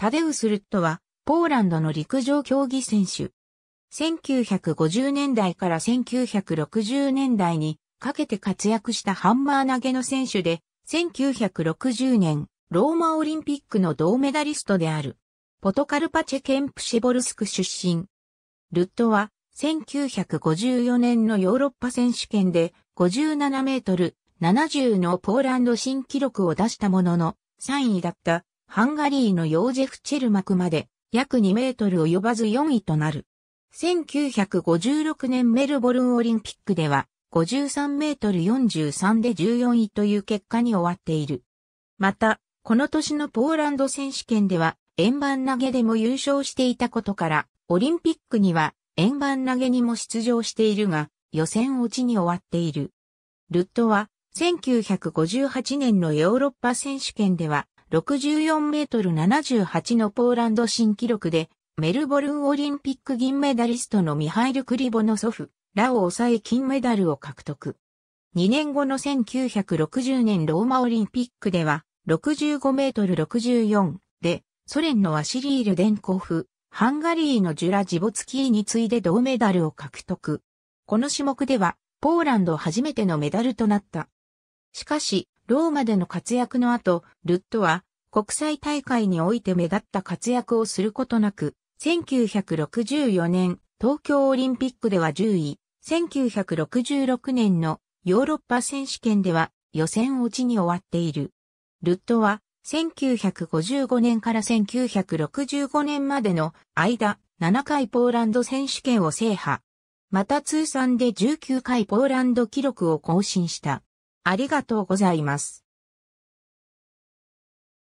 タデウス・ルットは、ポーランドの陸上競技選手。1950年代から1960年代にかけて活躍したハンマー投げの選手で、1960年、ローマオリンピックの銅メダリストである、ポトカルパチェ・ケンプシェボルスク出身。ルットは、1954年のヨーロッパ選手権で、57メートル70のポーランド新記録を出したものの、3位だったハンガリーのヨージェフ・チェルマクまで約2メートル及ばず4位となる。1956年メルボルンオリンピックでは53メートル43で14位という結果に終わっている。また、この年のポーランド選手権では円盤投げでも優勝していたことから、オリンピックには円盤投げにも出場しているが、予選落ちに終わっている。ルットは1958年のヨーロッパ選手権では64メートル78のポーランド新記録で、メルボルンオリンピック銀メダリストのミハイル・クリボの祖父、ラを抑え金メダルを獲得。2年後の1960年ローマオリンピックでは、65メートル64で、ソ連のアシリール・デンコフ、ハンガリーのジュラ・ジボツキーに次いで銅メダルを獲得。この種目では、ポーランド初めてのメダルとなった。しかし、ローマでの活躍の後、ルットは国際大会において目立った活躍をすることなく、1964年東京オリンピックでは10位、1966年のヨーロッパ選手権では予選落ちに終わっている。ルットは1955年から1965年までの間、7回ポーランド選手権を制覇。また通算で19回ポーランド記録を更新した。ありがとうございます。